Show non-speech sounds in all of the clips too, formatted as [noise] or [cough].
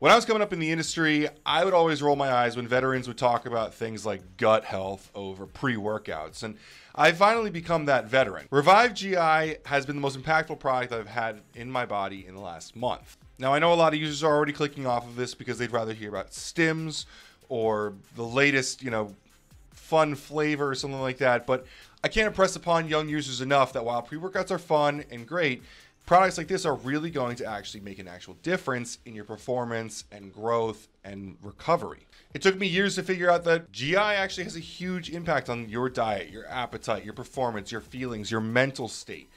when I was coming up in the industry, I would always roll my eyes when veterans would talk about things like gut health over pre workouts. And I've finally become that veteran. Revive GI has been the most impactful product I've had in my body in the last month. Now, I know a lot of users are already clicking off of this because they'd rather hear about stims or the latest, you know, fun flavor or something like that. But I can't impress upon young users enough that while pre workouts are fun and great, products like this are really going to actually make an actual difference in your performance and growth and recovery. It took me years to figure out that GI actually has a huge impact on your diet, your appetite, your performance, your feelings, your mental state.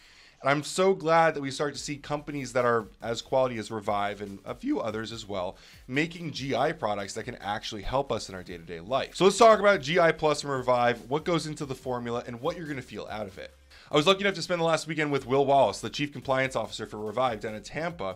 And I'm so glad that we start to see companies that are as quality as Revive and a few others as well making GI products that can actually help us in our day to day life. So let's talk about GI Plus and Revive, what goes into the formula, and what you're going to feel out of it. I was lucky enough to spend the last weekend with Will Wallace, the chief compliance officer for Revive down in Tampa.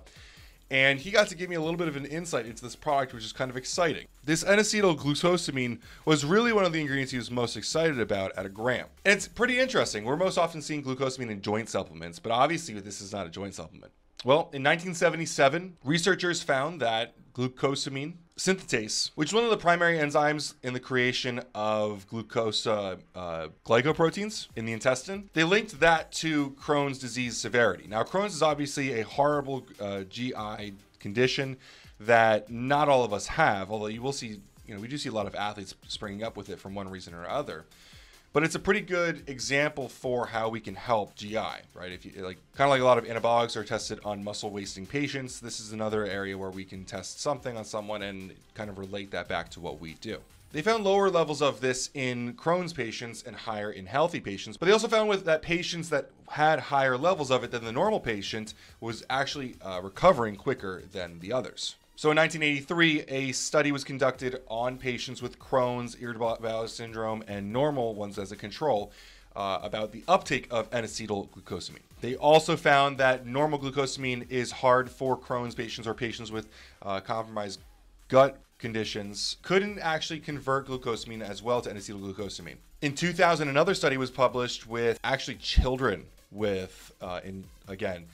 And he got to give me a little bit of an insight into this product, which is kind of exciting. This n glucosamine was really one of the ingredients he was most excited about at a gram. And it's pretty interesting. We're most often seeing glucosamine in joint supplements, but obviously this is not a joint supplement. Well, in 1977, researchers found that glucosamine synthetase, which is one of the primary enzymes in the creation of glucose uh, uh, glycoproteins in the intestine. They linked that to Crohn's disease severity. Now, Crohn's is obviously a horrible uh, GI condition that not all of us have, although you will see, you know, we do see a lot of athletes springing up with it from one reason or other but it's a pretty good example for how we can help GI, right? If you like, kind of like a lot of anabolics are tested on muscle wasting patients, this is another area where we can test something on someone and kind of relate that back to what we do. They found lower levels of this in Crohn's patients and higher in healthy patients, but they also found with that patients that had higher levels of it than the normal patient was actually uh, recovering quicker than the others. So in 1983, a study was conducted on patients with Crohn's, irritable bowel syndrome, and normal ones as a control uh, about the uptake of N-acetyl glucosamine. They also found that normal glucosamine is hard for Crohn's patients or patients with uh, compromised gut conditions couldn't actually convert glucosamine as well to N-acetyl glucosamine. In 2000, another study was published with actually children with, uh, in again,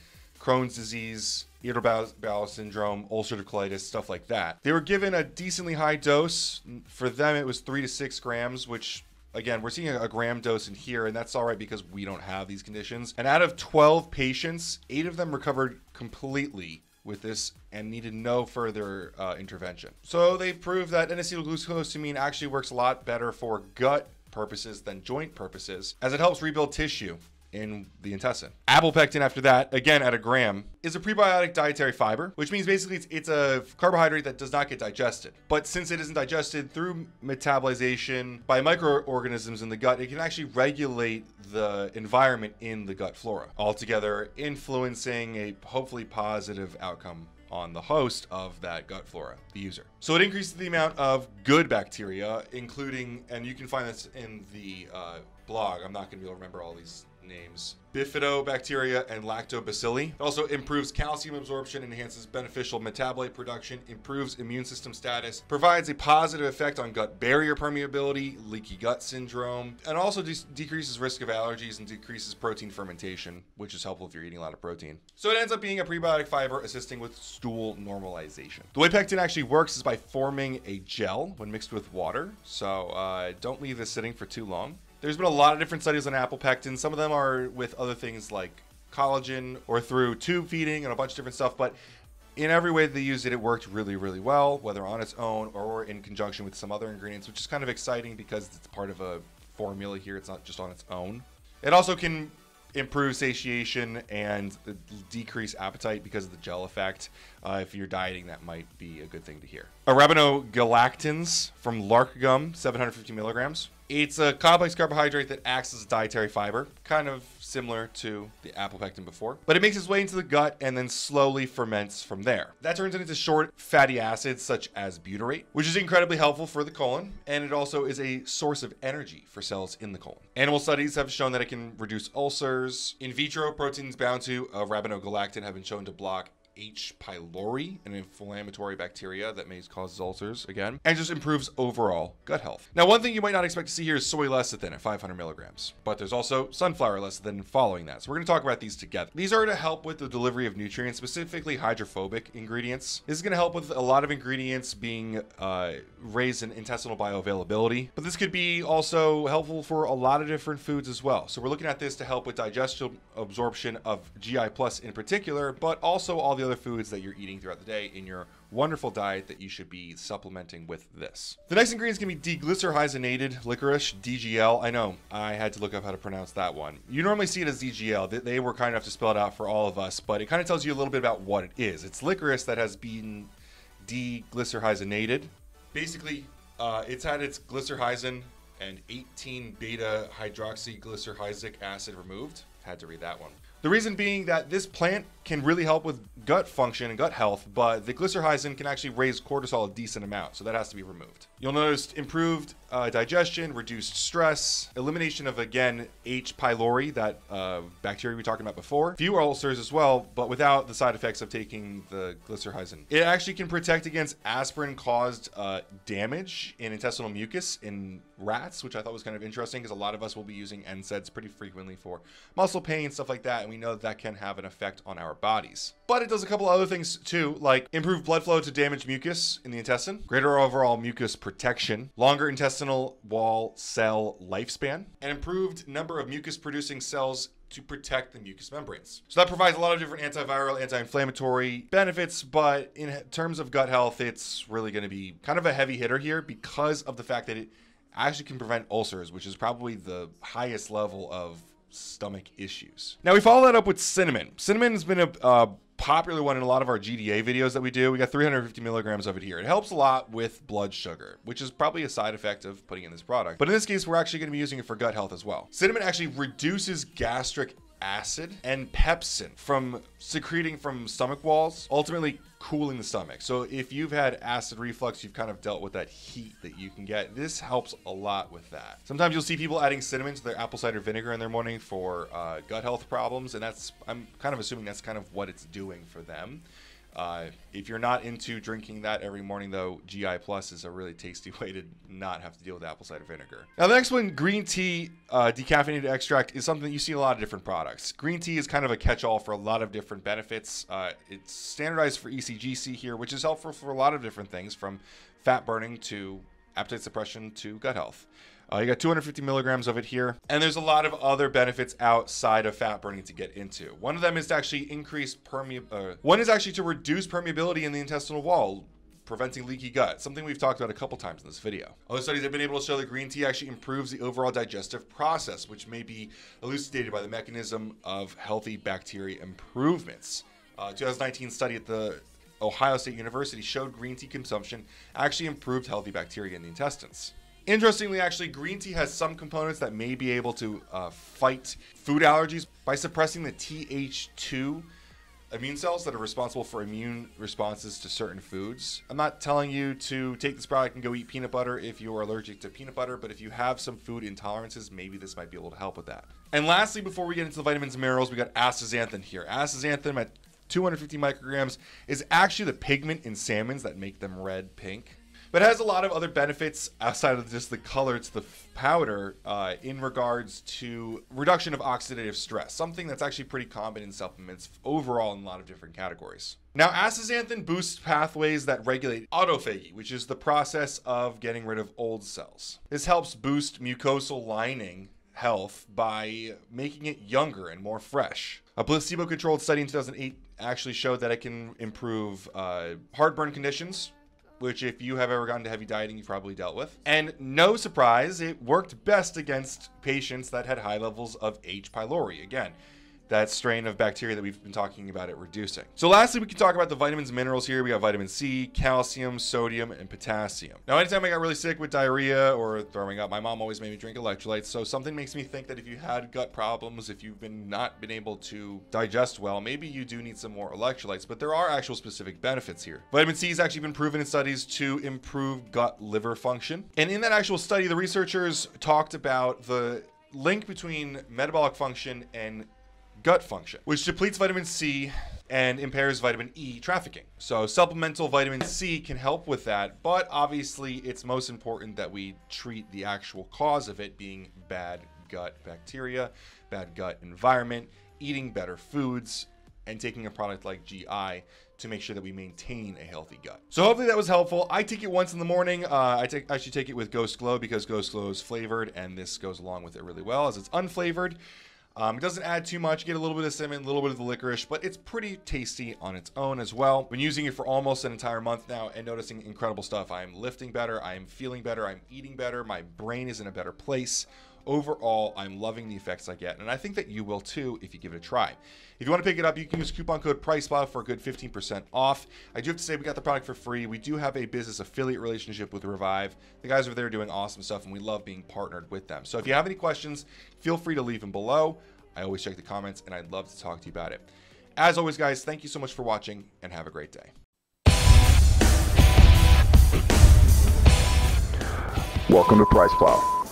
Crohn's disease, irritable bowel, bowel syndrome, ulcerative colitis, stuff like that. They were given a decently high dose. For them, it was three to six grams, which again, we're seeing a gram dose in here, and that's all right because we don't have these conditions. And out of 12 patients, eight of them recovered completely with this and needed no further uh, intervention. So they proved that N-acetylglucosamine actually works a lot better for gut purposes than joint purposes as it helps rebuild tissue in the intestine. Apple pectin after that, again at a gram, is a prebiotic dietary fiber, which means basically it's, it's, a carbohydrate that does not get digested. But since it isn't digested through metabolization by microorganisms in the gut, it can actually regulate the environment in the gut flora, altogether influencing a hopefully positive outcome on the host of that gut flora, the user. So it increases the amount of good bacteria, including, and you can find this in the uh, blog. I'm not going to be able to remember all these names bifidobacteria, and lactobacilli. It also improves calcium absorption, enhances beneficial metabolite production, improves immune system status, provides a positive effect on gut barrier permeability, leaky gut syndrome, and also de decreases risk of allergies and decreases protein fermentation, which is helpful if you're eating a lot of protein. So it ends up being a prebiotic fiber assisting with stool normalization. The way pectin actually works is by forming a gel when mixed with water. So uh, don't leave this sitting for too long. There's been a lot of different studies on apple pectin. Some of them are with other things like collagen or through tube feeding and a bunch of different stuff. But in every way they used it, it worked really, really well, whether on its own or in conjunction with some other ingredients, which is kind of exciting because it's part of a formula here. It's not just on its own. It also can improve satiation and decrease appetite because of the gel effect. Uh, if you're dieting, that might be a good thing to hear. Arabinogalactans from lark gum, 750 milligrams. It's a complex carbohydrate that acts as a dietary fiber, kind of similar to the pectin before, but it makes its way into the gut and then slowly ferments from there. That turns into short fatty acids such as butyrate, which is incredibly helpful for the colon, and it also is a source of energy for cells in the colon. Animal studies have shown that it can reduce ulcers. In vitro, proteins bound to uh, a have been shown to block H. pylori, an inflammatory bacteria that may cause ulcers again, and just improves overall gut health. Now, one thing you might not expect to see here is soy lecithin at 500 milligrams, but there's also sunflower lecithin following that. So we're going to talk about these together. These are to help with the delivery of nutrients, specifically hydrophobic ingredients. This is going to help with a lot of ingredients being uh, raised in intestinal bioavailability, but this could be also helpful for a lot of different foods as well. So we're looking at this to help with digestion absorption of GI plus in particular, but also all the other foods that you're eating throughout the day in your wonderful diet that you should be supplementing with this. The next ingredient is going to be deglycerhydrinated licorice, DGL. I know, I had to look up how to pronounce that one. You normally see it as DGL. They were kind enough to spell it out for all of us, but it kind of tells you a little bit about what it is. It's licorice that has been deglycerhydrinated. Basically, uh, it's had its glycerhydrin and 18 beta hydroxyglycerhizic acid removed. Had to read that one. The reason being that this plant can really help with gut function and gut health, but the glycerhizin can actually raise cortisol a decent amount, so that has to be removed. You'll notice improved uh, digestion, reduced stress, elimination of, again, H. pylori, that uh, bacteria we were talking about before, fewer ulcers as well, but without the side effects of taking the glycerhizin. It actually can protect against aspirin-caused uh, damage in intestinal mucus in rats, which I thought was kind of interesting because a lot of us will be using NSAIDs pretty frequently for muscle pain, stuff like that, we know that, that can have an effect on our bodies. But it does a couple other things too, like improve blood flow to damage mucus in the intestine, greater overall mucus protection, longer intestinal wall cell lifespan, and improved number of mucus producing cells to protect the mucous membranes. So that provides a lot of different antiviral, anti-inflammatory benefits, but in terms of gut health, it's really going to be kind of a heavy hitter here because of the fact that it actually can prevent ulcers, which is probably the highest level of stomach issues. Now we follow that up with cinnamon. Cinnamon's been a uh, popular one in a lot of our GDA videos that we do. We got 350 milligrams of it here. It helps a lot with blood sugar, which is probably a side effect of putting in this product. But in this case, we're actually gonna be using it for gut health as well. Cinnamon actually reduces gastric acid and pepsin from secreting from stomach walls, ultimately cooling the stomach. So if you've had acid reflux, you've kind of dealt with that heat that you can get. This helps a lot with that. Sometimes you'll see people adding cinnamon to their apple cider vinegar in their morning for uh, gut health problems, and that's I'm kind of assuming that's kind of what it's doing for them. Uh, if you're not into drinking that every morning, though, GI Plus is a really tasty [laughs] way to not have to deal with apple cider vinegar. Now, the next one, green tea uh, decaffeinated extract is something that you see a lot of different products. Green tea is kind of a catch-all for a lot of different benefits. Uh, it's standardized for ECGC here, which is helpful for a lot of different things, from fat burning to appetite suppression to gut health. Uh, you got 250 milligrams of it here, and there's a lot of other benefits outside of fat burning to get into. One of them is to actually increase permeability. Uh, one is actually to reduce permeability in the intestinal wall, preventing leaky gut, something we've talked about a couple times in this video. Other studies have been able to show that green tea actually improves the overall digestive process, which may be elucidated by the mechanism of healthy bacteria improvements. Uh, 2019 study at the Ohio State University showed green tea consumption actually improved healthy bacteria in the intestines. Interestingly, actually, green tea has some components that may be able to uh, fight food allergies by suppressing the TH2 immune cells that are responsible for immune responses to certain foods. I'm not telling you to take this product and go eat peanut butter if you are allergic to peanut butter, but if you have some food intolerances, maybe this might be able to help with that. And lastly, before we get into the vitamins and minerals, we got astaxanthin here. Astaxanthin at 250 micrograms is actually the pigment in salmons that make them red pink but it has a lot of other benefits outside of just the color to the powder uh, in regards to reduction of oxidative stress, something that's actually pretty common in supplements overall in a lot of different categories. Now, astaxanthin boosts pathways that regulate autophagy, which is the process of getting rid of old cells. This helps boost mucosal lining health by making it younger and more fresh. A placebo controlled study in 2008 actually showed that it can improve uh, heartburn conditions, which if you have ever gotten to heavy dieting, you've probably dealt with. And no surprise, it worked best against patients that had high levels of H. pylori. Again, that strain of bacteria that we've been talking about it reducing. So lastly, we can talk about the vitamins and minerals here. We got vitamin C, calcium, sodium, and potassium. Now, anytime I got really sick with diarrhea or throwing up, my mom always made me drink electrolytes. So something makes me think that if you had gut problems, if you've been not been able to digest well, maybe you do need some more electrolytes, but there are actual specific benefits here. Vitamin C has actually been proven in studies to improve gut liver function. And in that actual study, the researchers talked about the link between metabolic function and gut function, which depletes vitamin C and impairs vitamin E trafficking. So supplemental vitamin C can help with that, but obviously it's most important that we treat the actual cause of it being bad gut bacteria, bad gut environment, eating better foods, and taking a product like GI to make sure that we maintain a healthy gut. So hopefully that was helpful. I take it once in the morning. Uh, I take I should take it with Ghost Glow because Ghost Glow is flavored and this goes along with it really well as it's unflavored. Um, it doesn't add too much. You get a little bit of cinnamon, a little bit of the licorice, but it's pretty tasty on its own as well. Been using it for almost an entire month now and noticing incredible stuff. I am lifting better. I am feeling better. I'm eating better. My brain is in a better place. Overall, I'm loving the effects I get, and I think that you will too if you give it a try. If you want to pick it up, you can use coupon code PRICEBOB for a good 15% off. I do have to say we got the product for free. We do have a business affiliate relationship with Revive. The guys over there are doing awesome stuff, and we love being partnered with them. So if you have any questions, feel free to leave them below. I always check the comments, and I'd love to talk to you about it. As always, guys, thank you so much for watching, and have a great day. Welcome to Price Plow.